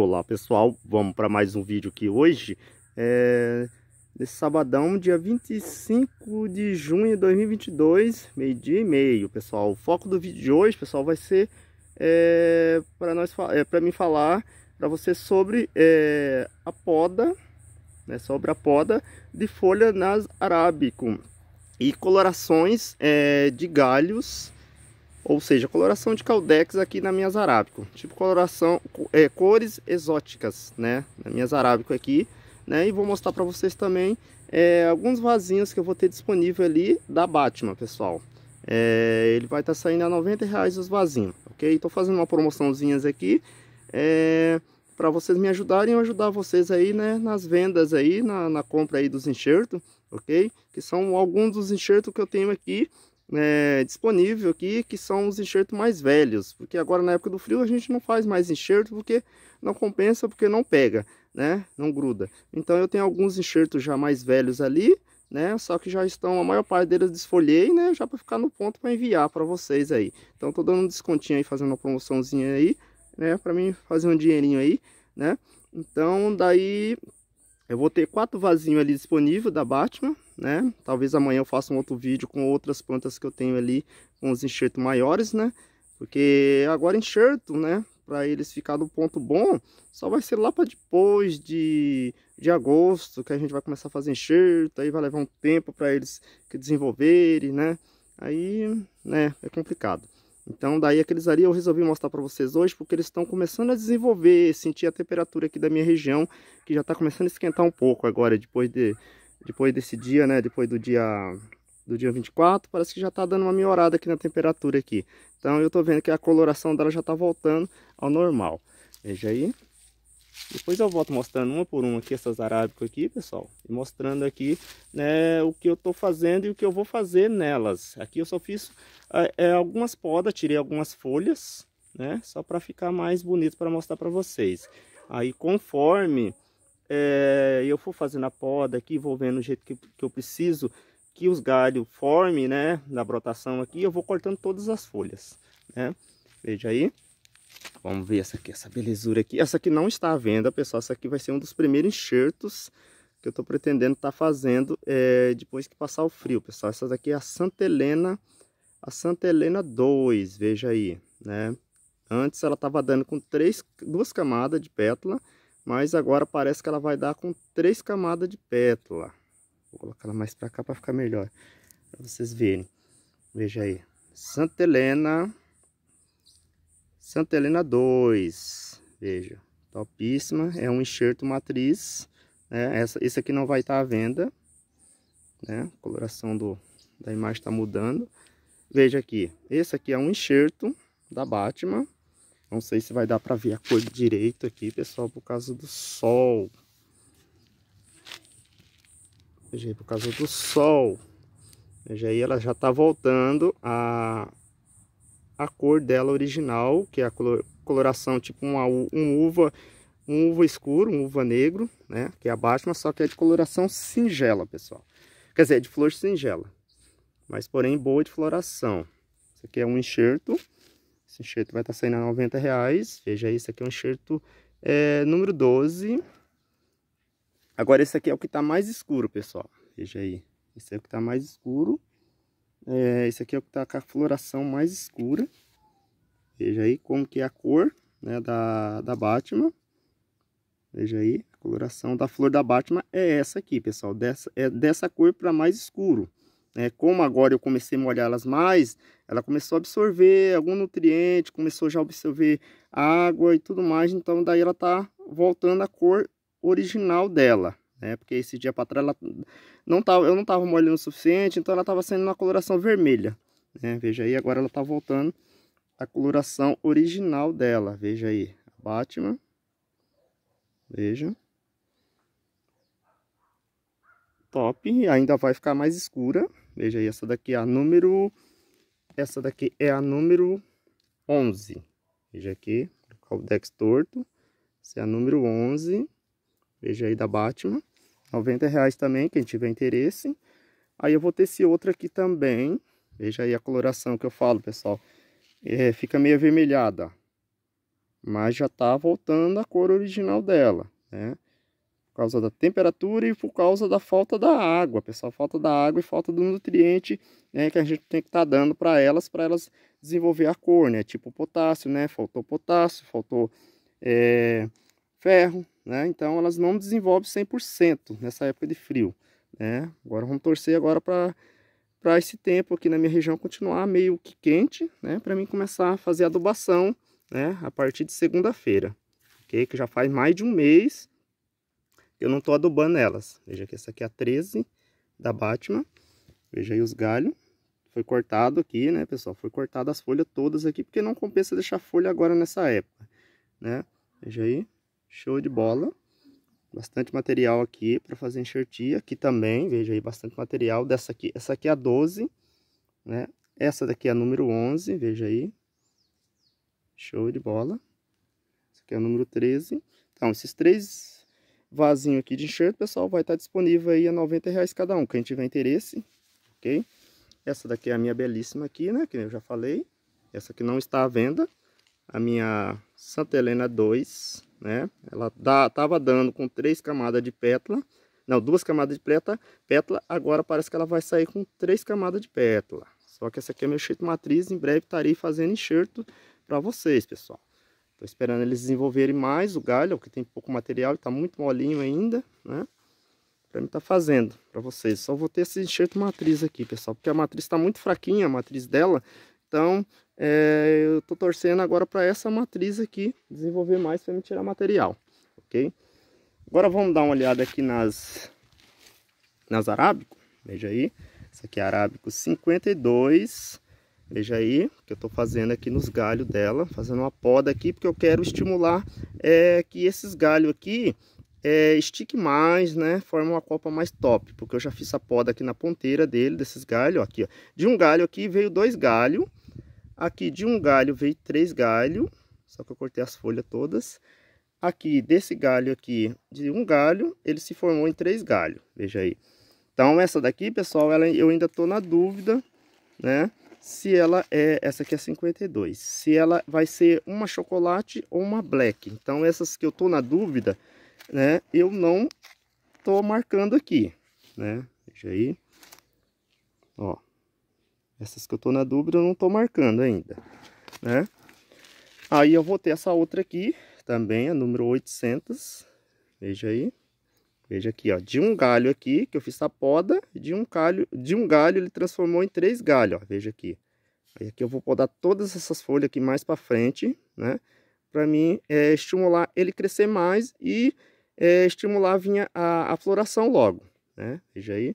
Olá pessoal, vamos para mais um vídeo aqui hoje é... Nesse sabadão, dia 25 de junho de 2022, meio dia e meio Pessoal, o foco do vídeo de hoje, pessoal, vai ser é... para nós é, para mim falar para você sobre é... a poda né, Sobre a poda de folha nas arábico E colorações é, de galhos ou seja, coloração de caldex aqui na minha Zarábico, Tipo coloração, é, cores exóticas, né? Na minha Zarábico aqui, né? E vou mostrar para vocês também é, alguns vasinhos que eu vou ter disponível ali da Batman, pessoal. É, ele vai estar tá saindo a 90 reais os vasinhos, ok? Estou fazendo uma promoçãozinhas aqui é, para vocês me ajudarem e ajudar vocês aí, né? Nas vendas aí, na, na compra aí dos enxertos, ok? Que são alguns dos enxertos que eu tenho aqui é, disponível aqui, que são os enxertos mais velhos, porque agora na época do frio a gente não faz mais enxerto, porque não compensa, porque não pega, né, não gruda. Então eu tenho alguns enxertos já mais velhos ali, né, só que já estão, a maior parte deles desfolhei, né, já para ficar no ponto para enviar para vocês aí. Então tô dando um descontinho aí, fazendo uma promoçãozinha aí, né, para mim fazer um dinheirinho aí, né. Então daí eu vou ter quatro vasinhos ali disponível da Batman, né? Talvez amanhã eu faça um outro vídeo com outras plantas que eu tenho ali, com os enxertos maiores, né? Porque agora enxerto, né? Para eles ficar no ponto bom, só vai ser lá para depois de, de agosto que a gente vai começar a fazer enxerto, aí vai levar um tempo para eles que desenvolverem, né? Aí, né, é complicado. Então, daí aqueles ali eu resolvi mostrar para vocês hoje, porque eles estão começando a desenvolver, sentir a temperatura aqui da minha região, que já está começando a esquentar um pouco agora, depois de, depois desse dia, né? Depois do dia do dia 24, parece que já está dando uma melhorada aqui na temperatura aqui. Então eu estou vendo que a coloração dela já está voltando ao normal. Veja aí. Depois eu volto mostrando uma por uma aqui essas arábicas aqui, pessoal. E mostrando aqui né, o que eu estou fazendo e o que eu vou fazer nelas. Aqui eu só fiz é, é algumas podas, tirei algumas folhas, né? Só para ficar mais bonito para mostrar para vocês. Aí conforme é, eu for fazendo a poda aqui, vou vendo o jeito que, que eu preciso que os galhos formem, né, na brotação aqui, eu vou cortando todas as folhas, né? Veja aí. Vamos ver essa aqui, essa belezura aqui. Essa aqui não está à venda, pessoal. Essa aqui vai ser um dos primeiros enxertos que eu estou pretendendo estar tá fazendo é, depois que passar o frio, pessoal. Essa daqui é a Santa Helena, a Santa Helena 2, veja aí, né? Antes ela estava dando com três, duas camadas de pétala, mas agora parece que ela vai dar com três camadas de pétala. Vou colocar ela mais para cá para ficar melhor. Para vocês verem. Veja aí. Santa Helena. Santa Helena 2. Veja. Topíssima. É um enxerto matriz. Né? Essa, esse aqui não vai estar tá à venda. Né? A coloração do, da imagem está mudando. Veja aqui. Esse aqui é um enxerto da Batman. Não sei se vai dar para ver a cor direito aqui, pessoal, por causa do sol. Veja por causa do sol. Veja aí, ela já está voltando a, a cor dela original, que é a coloração tipo uma, um uva um uva escuro, um uva negro, né? Que é a Batman, só que é de coloração singela, pessoal. Quer dizer, é de flor singela, mas porém boa de floração. Isso aqui é um enxerto. Esse enxerto vai estar tá saindo a 90 reais. Veja, esse aqui é um enxerto é, número 12. Agora, esse aqui é o que está mais escuro, pessoal. Veja aí. Esse é o que está mais escuro. É, esse aqui é o que está com a floração mais escura. Veja aí como que é a cor né, da, da Batman. Veja aí, a coloração da flor da Batman é essa aqui, pessoal. Dessa, é dessa cor para mais escuro. Né? Como agora eu comecei a molhá-las mais, ela começou a absorver algum nutriente, começou já a absorver água e tudo mais, então daí ela tá voltando à cor original dela, né? Porque esse dia para trás ela não tava, tá, eu não tava molhando o suficiente, então ela tava sendo uma coloração vermelha, né? Veja aí, agora ela tá voltando à coloração original dela, veja aí, Batman, veja. Top, ainda vai ficar mais escura, Veja aí, essa daqui é a número... Essa daqui é a número 11. Veja aqui, o caldex torto. Essa é a número 11. Veja aí, da Batman. 90 reais também, quem tiver interesse. Aí eu vou ter esse outro aqui também. Veja aí a coloração que eu falo, pessoal. É, fica meio avermelhada, mas já tá voltando a cor original dela, né? causa da temperatura e por causa da falta da água, pessoal. Falta da água e falta do nutriente né, que a gente tem que estar tá dando para elas, para elas desenvolver a cor, né? Tipo potássio, né? Faltou potássio, faltou é, ferro, né? Então elas não desenvolvem 100% nessa época de frio, né? Agora vamos torcer agora para para esse tempo aqui na minha região continuar meio que quente, né? Para mim começar a fazer adubação, né? A partir de segunda-feira, ok? Que já faz mais de um mês eu não estou adubando elas. Veja que essa aqui é a 13 da Batman. Veja aí os galhos. Foi cortado aqui, né, pessoal? Foi cortado as folhas todas aqui, porque não compensa deixar folha agora nessa época, né? Veja aí, show de bola. Bastante material aqui para fazer enxertia. Aqui também, veja aí, bastante material dessa aqui. Essa aqui é a 12, né? Essa daqui é a número 11, veja aí. Show de bola. Essa aqui é a número 13. Então, esses três vasinho aqui de enxerto, pessoal, vai estar tá disponível aí a 90 reais cada um, quem tiver interesse, ok? Essa daqui é a minha belíssima aqui, né, que eu já falei. Essa aqui não está à venda. A minha Santa Helena 2, né, ela dá, tava dando com três camadas de pétala, não, duas camadas de pétala, pétala, agora parece que ela vai sair com três camadas de pétala. Só que essa aqui é meu enxerto matriz, em breve estarei fazendo enxerto para vocês, pessoal. Estou esperando eles desenvolverem mais o galho, que tem pouco material, está muito molinho ainda, né? Para mim tá fazendo, para vocês. Só vou ter esse enxerto matriz aqui, pessoal, porque a matriz está muito fraquinha, a matriz dela. Então, é, eu tô torcendo agora para essa matriz aqui desenvolver mais para me tirar material, ok? Agora vamos dar uma olhada aqui nas nas arábico. Veja aí, isso aqui é arábico 52 Veja aí que eu estou fazendo aqui nos galhos dela, fazendo uma poda aqui, porque eu quero estimular é, que esses galhos aqui é, mais, né? formam uma copa mais top, porque eu já fiz a poda aqui na ponteira dele, desses galhos, ó, aqui, ó. De um galho aqui veio dois galhos, aqui de um galho veio três galhos, só que eu cortei as folhas todas. Aqui, desse galho aqui, de um galho, ele se formou em três galhos, veja aí. Então, essa daqui, pessoal, ela, eu ainda tô na dúvida, né? se ela é, essa aqui é 52, se ela vai ser uma chocolate ou uma black. Então essas que eu tô na dúvida, né, eu não tô marcando aqui, né? Deixa aí. Ó. Essas que eu tô na dúvida, eu não tô marcando ainda, né? Aí eu vou ter essa outra aqui, também a número 800. Veja aí. Veja aqui, ó, de um galho aqui, que eu fiz a poda, de um, galho de um galho ele transformou em três galhos, ó, veja aqui. Aí aqui eu vou podar todas essas folhas aqui mais para frente, né? Para mim é, estimular ele crescer mais e é, estimular vinha a, a floração logo, né? Veja aí,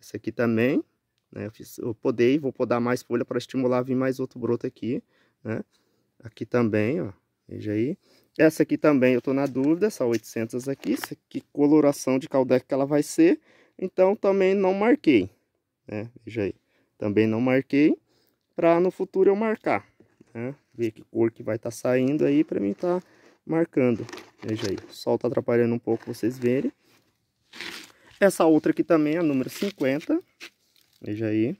esse aqui também, né? Eu, fiz, eu podei, vou podar mais folha para estimular vir mais outro broto aqui, né? Aqui também, ó, veja aí. Essa aqui também eu estou na dúvida, essa 800 aqui, é que coloração de caldeca que ela vai ser. Então também não marquei, né? Veja aí, também não marquei para no futuro eu marcar, né? Ver que cor que vai estar tá saindo aí para mim estar tá marcando. Veja aí, o sol tá atrapalhando um pouco vocês verem. Essa outra aqui também, a número 50. Veja aí.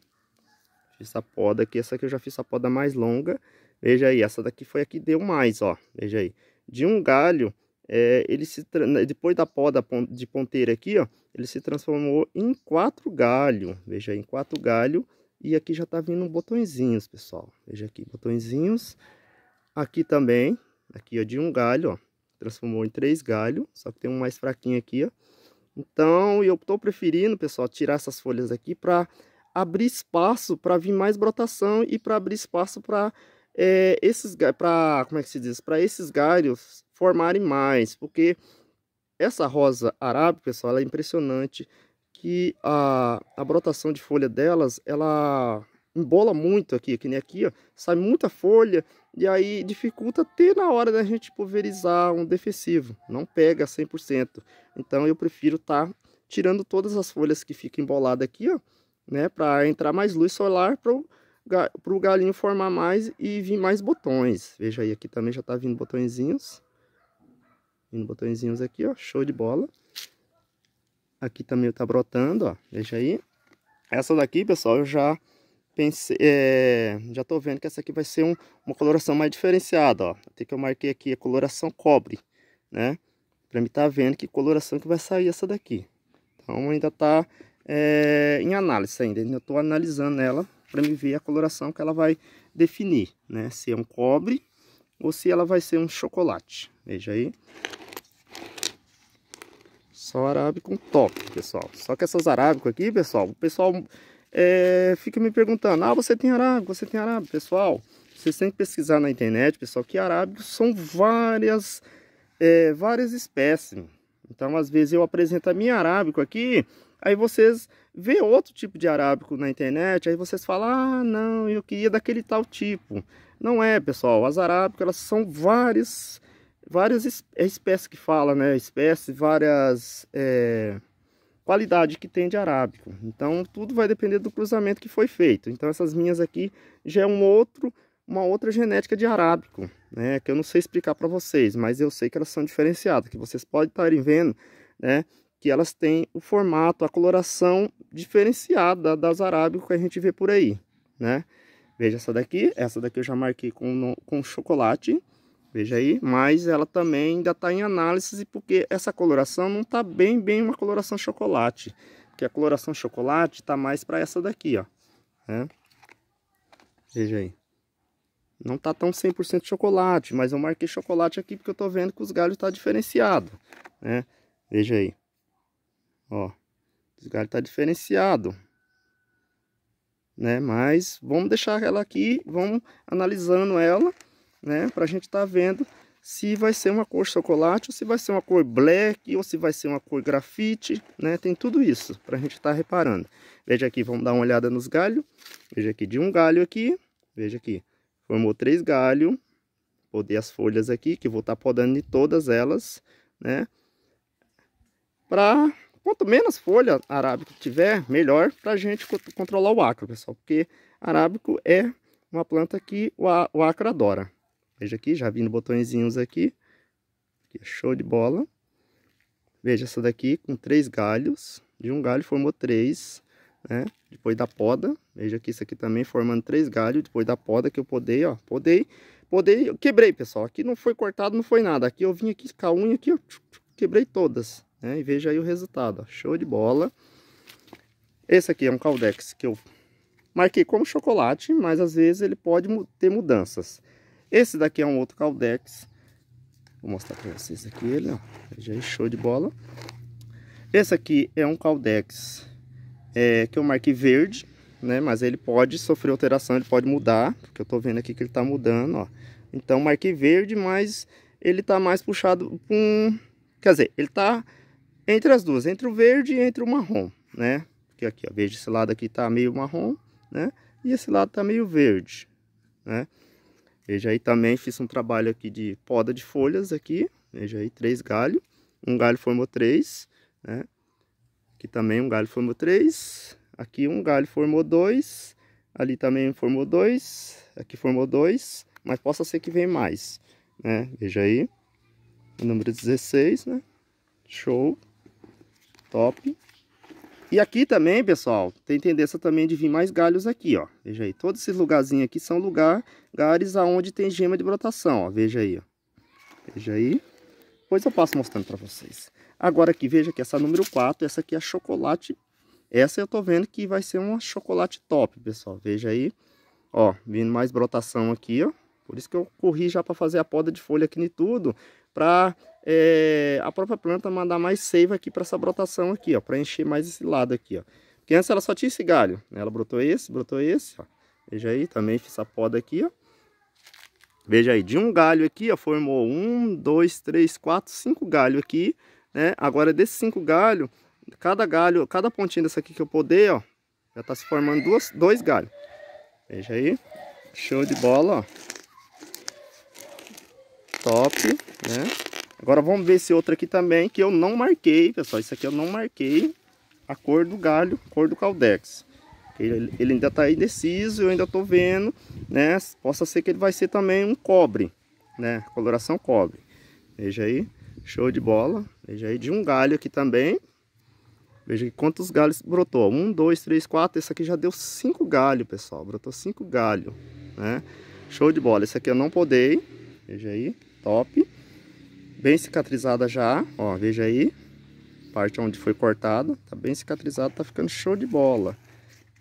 Fiz essa poda aqui, essa aqui eu já fiz a poda mais longa. Veja aí, essa daqui foi a que deu mais, ó. Veja aí de um galho, é, ele se depois da poda de ponteira aqui, ó, ele se transformou em quatro galhos Veja, em quatro galhos E aqui já tá vindo botõezinhos, pessoal. Veja aqui, botõezinhos. Aqui também, aqui ó, de um galho, ó, transformou em três galhos Só que tem um mais fraquinho aqui, ó. Então, eu estou preferindo, pessoal, tirar essas folhas aqui para abrir espaço para vir mais brotação e para abrir espaço para é, esses para como é que se diz para esses galhos formarem mais porque essa rosa arábica pessoal ela é impressionante que a, a brotação de folha delas ela embola muito aqui que nem aqui ó, sai muita folha e aí dificulta até na hora da gente pulverizar um defensivo não pega 100% então eu prefiro tá tirando todas as folhas que ficam emboladas aqui ó né para entrar mais luz solar para para o galinho formar mais e vir mais botões. Veja aí, aqui também já está vindo botõezinhos. Vindo botõezinhos aqui, ó, show de bola. Aqui também está brotando, ó, veja aí. Essa daqui, pessoal, eu já pensei, é, já tô vendo que essa aqui vai ser um, uma coloração mais diferenciada, ó. Até que eu marquei aqui a coloração cobre, né? Para mim tá vendo que coloração que vai sair essa daqui. Então ainda tá é, em análise ainda, eu tô analisando ela para me ver a coloração que ela vai definir, né? Se é um cobre ou se ela vai ser um chocolate. Veja aí. Só arábico top, pessoal. Só que essas arábico aqui, pessoal, o pessoal é, fica me perguntando, ah, você tem arábico, você tem arábico. Pessoal, vocês têm que pesquisar na internet, pessoal, que arábicos são várias, é, várias espécies. Então, às vezes eu apresento a minha arábico aqui, Aí vocês vê outro tipo de arábico na internet, aí vocês falam, ah, não, eu queria daquele tal tipo. Não é, pessoal, as arábicas elas são várias, várias é espécies que fala, né? Espécies, várias é, qualidade que tem de arábico. Então, tudo vai depender do cruzamento que foi feito. Então, essas minhas aqui já é um outro, uma outra genética de arábico, né? Que eu não sei explicar para vocês, mas eu sei que elas são diferenciadas, que vocês podem estarem vendo, né? que elas têm o formato, a coloração diferenciada das arábicas que a gente vê por aí, né? Veja essa daqui, essa daqui eu já marquei com, com chocolate, veja aí, mas ela também ainda está em análise porque essa coloração não está bem, bem uma coloração chocolate, que a coloração chocolate está mais para essa daqui, ó, né? Veja aí. Não tá tão 100% chocolate, mas eu marquei chocolate aqui porque eu tô vendo que os galhos tá diferenciado, né? Veja aí. Ó, galho tá diferenciado. Né? Mas vamos deixar ela aqui, vamos analisando ela, né? Pra gente tá vendo se vai ser uma cor chocolate, ou se vai ser uma cor black, ou se vai ser uma cor grafite, né? Tem tudo isso pra gente estar tá reparando. Veja aqui, vamos dar uma olhada nos galhos. Veja aqui, de um galho aqui, veja aqui, formou três galhos. Podei as folhas aqui, que vou estar tá podando em todas elas, né? Pra Quanto menos folha arábica tiver, melhor para a gente controlar o acro, pessoal. Porque arábico é uma planta que o, o acro adora. Veja aqui, já vindo botõezinhos aqui. aqui show de bola. Veja essa daqui com três galhos. De um galho formou três, né? Depois da poda. Veja aqui, isso aqui também formando três galhos. Depois da poda que eu podei, ó. Podei, podei, eu quebrei, pessoal. Aqui não foi cortado, não foi nada. Aqui eu vim aqui com a unha aqui, ó. Quebrei todas. Né? E veja aí o resultado, ó. show de bola. Esse aqui é um caldex que eu marquei como chocolate, mas às vezes ele pode ter mudanças. Esse daqui é um outro caldex. Vou mostrar para vocês aqui ele, ó. Já show de bola. Esse aqui é um caldex é, que eu marquei verde, né? Mas ele pode sofrer alteração, ele pode mudar. Porque eu tô vendo aqui que ele tá mudando, ó. Então marquei verde, mas ele tá mais puxado com... Quer dizer, ele tá entre as duas, entre o verde e entre o marrom, né? Porque aqui, ó, veja, esse lado aqui tá meio marrom, né? E esse lado tá meio verde, né? Veja aí também, fiz um trabalho aqui de poda de folhas aqui, veja aí, três galhos, um galho formou três, né? Aqui também um galho formou três, aqui um galho formou dois, ali também formou dois, aqui formou dois, mas possa ser que vem mais, né? Veja aí, número 16, né? Show! top. E aqui também, pessoal, tem tendência também de vir mais galhos aqui, ó. Veja aí, todos esses lugarzinhos aqui são lugar, lugares aonde tem gema de brotação, ó. Veja aí, ó. Veja aí. Depois eu passo mostrando para vocês. Agora aqui, veja que essa número 4, essa aqui é chocolate. Essa eu tô vendo que vai ser uma chocolate top, pessoal. Veja aí, ó, vindo mais brotação aqui, ó. Por isso que eu corri já para fazer a poda de folha aqui nem tudo, para é, a própria planta mandar mais seiva aqui para essa brotação aqui, ó, para encher mais esse lado aqui, ó. Porque antes ela só tinha esse galho, né? Ela brotou esse, brotou esse, ó. Veja aí, também fiz essa poda aqui, ó. Veja aí, de um galho aqui, ó, formou um, dois, três, quatro, cinco galhos aqui, né? Agora desses cinco galhos, cada galho, cada pontinha dessa aqui que eu poder, ó, já tá se formando duas, dois galhos. Veja aí, show de bola, ó. Top, né? Agora vamos ver esse outro aqui também, que eu não marquei, pessoal. Isso aqui eu não marquei a cor do galho, cor do caldex. Ele, ele ainda está indeciso, eu ainda estou vendo, né? Possa ser que ele vai ser também um cobre, né? Coloração cobre. Veja aí, show de bola. Veja aí, de um galho aqui também. Veja quantos galhos brotou. Um, dois, três, quatro. Esse aqui já deu cinco galhos, pessoal. Brotou cinco galhos, né? Show de bola. Esse aqui eu não podei. Veja aí, top bem cicatrizada já, ó, veja aí. Parte onde foi cortada, tá bem cicatrizada, tá ficando show de bola.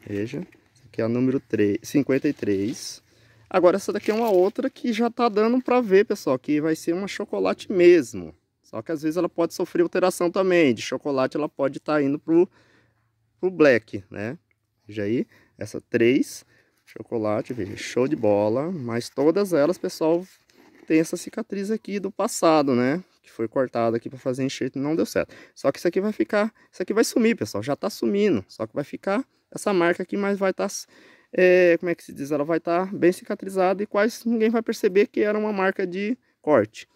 Veja, essa aqui é a número 3, 53. Agora essa daqui é uma outra que já tá dando para ver, pessoal, que vai ser uma chocolate mesmo. Só que às vezes ela pode sofrer alteração também. De chocolate ela pode estar tá indo pro, pro black, né? Veja aí, essa 3, chocolate, veja, show de bola. Mas todas elas, pessoal, tem essa cicatriz aqui do passado, né? Que foi cortado aqui para fazer enxerto e não deu certo. Só que isso aqui vai ficar, isso aqui vai sumir, pessoal. Já tá sumindo, só que vai ficar essa marca aqui, mas vai estar, tá, é, como é que se diz? Ela vai estar tá bem cicatrizada e quase ninguém vai perceber que era uma marca de corte.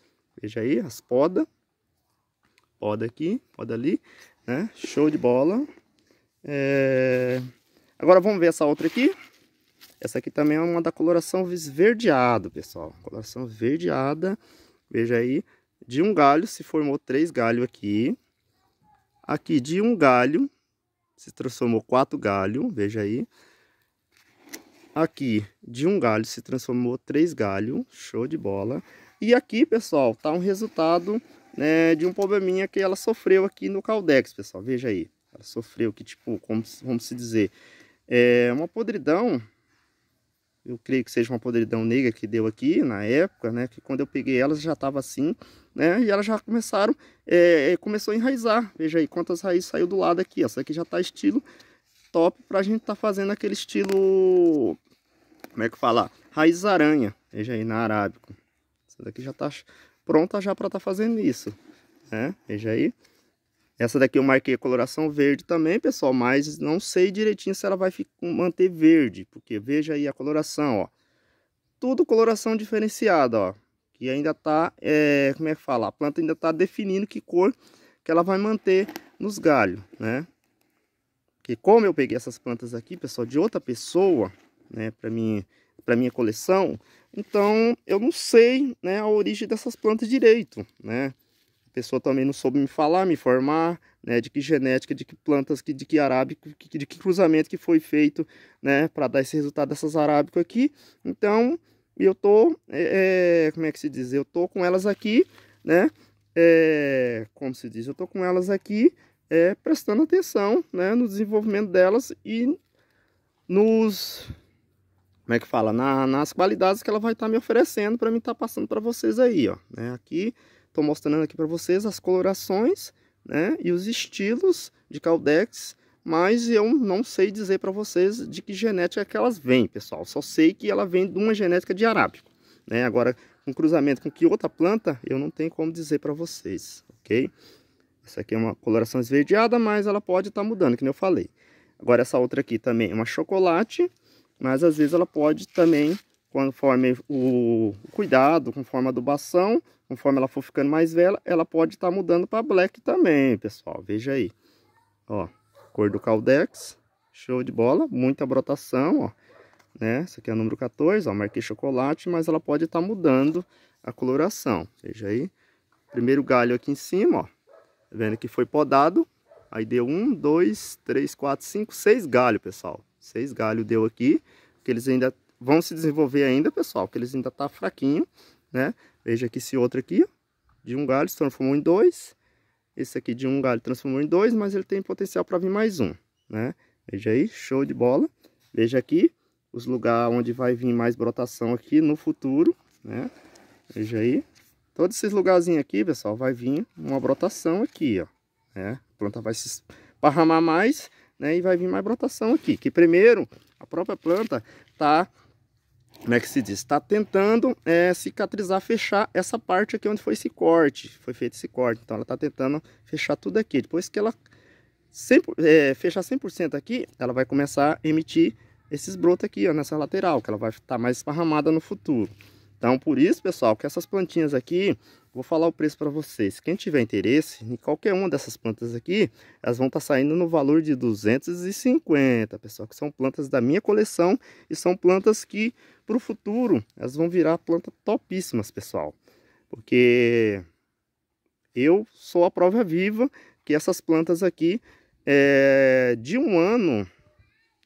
Veja aí, as podas. Poda aqui, poda ali, né? Show de bola. É... Agora vamos ver essa outra aqui. Essa aqui também é uma da coloração verdeada pessoal. Coloração verdeada. Veja aí. De um galho se formou três galhos aqui. Aqui de um galho se transformou quatro galhos. Veja aí. Aqui de um galho se transformou três galhos. Show de bola. E aqui, pessoal, tá um resultado né, de um probleminha que ela sofreu aqui no Caldex, pessoal. Veja aí. Ela sofreu que, tipo, como vamos se dizer, é uma podridão eu creio que seja uma podridão negra que deu aqui na época, né? Que quando eu peguei elas já estava assim, né? E elas já começaram, é, é, começou a enraizar. Veja aí quantas raízes saiu do lado aqui. Essa aqui já está estilo top para a gente estar tá fazendo aquele estilo, como é que falar? Raiz aranha, veja aí na arábico. Essa daqui já está pronta já para estar tá fazendo isso, né? Veja aí. Essa daqui eu marquei a coloração verde também, pessoal, mas não sei direitinho se ela vai manter verde, porque veja aí a coloração, ó. Tudo coloração diferenciada, ó. Que ainda tá, é, como é que fala? A planta ainda tá definindo que cor que ela vai manter nos galhos, né? Porque como eu peguei essas plantas aqui, pessoal, de outra pessoa, né, para mim para minha coleção, então eu não sei né, a origem dessas plantas direito, né? pessoa também não soube me falar, me informar, né, de que genética, de que plantas, de que arábico, de que cruzamento que foi feito, né, para dar esse resultado dessas arábico aqui. Então, eu tô, é, é, como é que se diz? Eu tô com elas aqui, né, é, como se diz? Eu tô com elas aqui, é, prestando atenção, né, no desenvolvimento delas e nos como é que fala, Na, nas qualidades que ela vai estar tá me oferecendo para mim estar tá passando para vocês aí, ó, né? Aqui Estou mostrando aqui para vocês as colorações né, e os estilos de Caldex, mas eu não sei dizer para vocês de que genética que elas vêm, pessoal. Só sei que ela vem de uma genética de arábico. Né? Agora, um cruzamento com que outra planta, eu não tenho como dizer para vocês, ok? Essa aqui é uma coloração esverdeada, mas ela pode estar tá mudando, que eu falei. Agora, essa outra aqui também é uma chocolate, mas às vezes ela pode também, conforme o cuidado, conforme a adubação, Conforme ela for ficando mais velha, ela pode estar tá mudando para black também, pessoal. Veja aí. Ó, cor do caldex. Show de bola. Muita brotação, ó. Né? Essa aqui é o número 14, ó. Marquei chocolate, mas ela pode estar tá mudando a coloração. Veja aí. Primeiro galho aqui em cima, ó. Tá vendo que foi podado. Aí deu um, dois, três, quatro, cinco, seis galhos, pessoal. Seis galhos deu aqui. Que eles ainda vão se desenvolver ainda, pessoal. Que eles ainda tá fraquinho, né? Veja que esse outro aqui, de um galho, se transformou em dois. Esse aqui de um galho transformou em dois, mas ele tem potencial para vir mais um, né? Veja aí, show de bola. Veja aqui os lugares onde vai vir mais brotação aqui no futuro, né? Veja aí. Todos esses lugarzinhos aqui, pessoal, vai vir uma brotação aqui, ó. Né? A planta vai se esparramar mais, né? E vai vir mais brotação aqui. Que primeiro, a própria planta tá como é que se diz? Está tentando é, cicatrizar, fechar essa parte aqui onde foi esse corte, foi feito esse corte. Então ela está tentando fechar tudo aqui. Depois que ela 100, é, fechar 100% aqui, ela vai começar a emitir esses brotos aqui, ó, nessa lateral, que ela vai estar tá mais esparramada no futuro. Então por isso, pessoal, que essas plantinhas aqui, Vou falar o preço para vocês. Quem tiver interesse em qualquer uma dessas plantas aqui, elas vão estar tá saindo no valor de 250, pessoal, que são plantas da minha coleção e são plantas que para o futuro elas vão virar plantas topíssimas, pessoal. Porque eu sou a prova viva que essas plantas aqui é, de um ano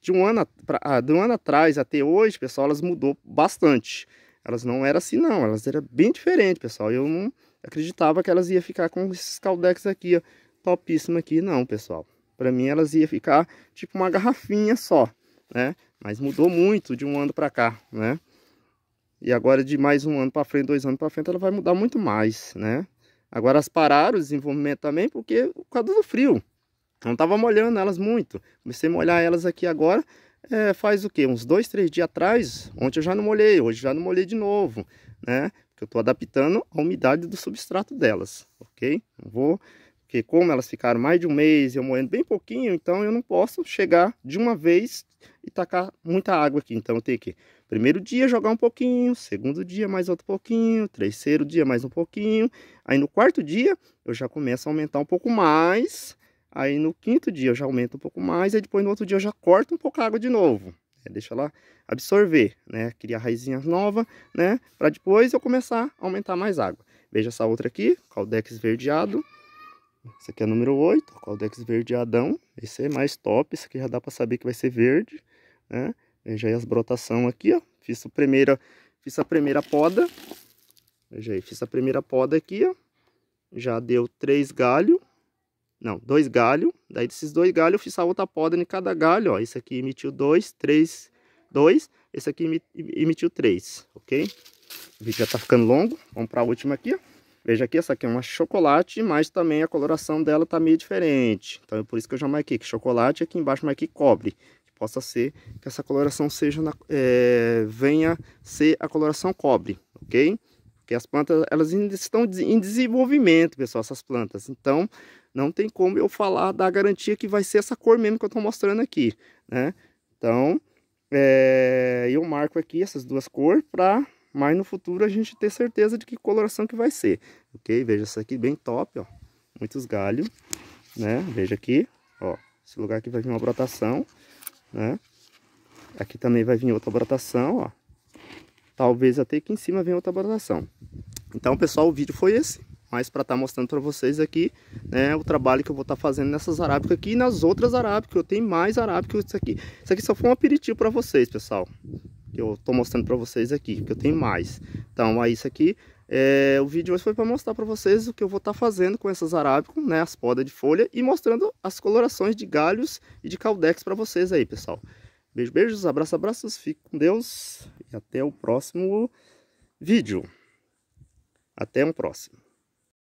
de um ano, ah, de um ano atrás até hoje, pessoal, elas mudou bastante elas não eram assim não, elas eram bem diferentes, pessoal. Eu não acreditava que elas iam ficar com esses caldex aqui, ó, topíssimo aqui não, pessoal. Para mim elas iam ficar tipo uma garrafinha só, né? Mas mudou muito de um ano para cá, né? E agora de mais um ano para frente, dois anos para frente, ela vai mudar muito mais, né? Agora elas pararam o desenvolvimento também porque por causa do frio. Não tava molhando elas muito. Comecei a molhar elas aqui agora, é, faz o que? Uns dois, três dias atrás, ontem eu já não molhei, hoje já não molhei de novo, né? Porque eu estou adaptando a umidade do substrato delas, ok? Não vou, porque como elas ficaram mais de um mês, eu moendo bem pouquinho, então eu não posso chegar de uma vez e tacar muita água aqui. Então eu tenho que, primeiro dia jogar um pouquinho, segundo dia mais outro pouquinho, terceiro dia mais um pouquinho. Aí no quarto dia eu já começo a aumentar um pouco mais, Aí no quinto dia eu já aumento um pouco mais, aí depois no outro dia eu já corto um pouco a água de novo. Né? Deixa ela absorver, né? Criar raizinhas novas, né? Para depois eu começar a aumentar mais água. Veja essa outra aqui, caldex verdeado. Esse aqui é número 8, caldex verdeadão. Esse é mais top, esse aqui já dá para saber que vai ser verde, né? Veja aí as brotação aqui, ó. Fiz a primeira, fiz a primeira poda. Veja aí, fiz a primeira poda aqui, ó. Já deu três galhos não, dois galhos. Daí desses dois galhos eu fiz a outra poda em cada galho, ó. Esse aqui emitiu dois, três, dois. Esse aqui emitiu três, ok? O vídeo já tá ficando longo. Vamos para a última aqui, Veja aqui, essa aqui é uma chocolate, mas também a coloração dela tá meio diferente. Então é por isso que eu já marquei que chocolate aqui embaixo, marquei cobre. Que possa ser que essa coloração seja na, é, venha ser a coloração cobre, ok? Porque as plantas, elas ainda estão em desenvolvimento, pessoal, essas plantas. Então, não tem como eu falar da garantia que vai ser essa cor mesmo que eu estou mostrando aqui, né? Então, é, eu marco aqui essas duas cores para mais no futuro a gente ter certeza de que coloração que vai ser, ok? Veja essa aqui bem top, ó, muitos galhos, né? Veja aqui, ó, esse lugar aqui vai vir uma brotação, né? Aqui também vai vir outra brotação, ó. Talvez até aqui em cima venha outra brotação. Então, pessoal, o vídeo foi esse mas para estar tá mostrando para vocês aqui né, o trabalho que eu vou estar tá fazendo nessas arábicas aqui e nas outras arábicas, eu tenho mais arábica isso aqui. Isso aqui só foi um aperitivo para vocês, pessoal, que eu estou mostrando para vocês aqui, que eu tenho mais. Então, aí isso aqui, é, o vídeo hoje foi para mostrar para vocês o que eu vou estar tá fazendo com essas arábicas, né, as podas de folha e mostrando as colorações de galhos e de caldex para vocês aí, pessoal. Beijo, beijos, abraço, abraços, fique com Deus e até o próximo vídeo. Até um próximo.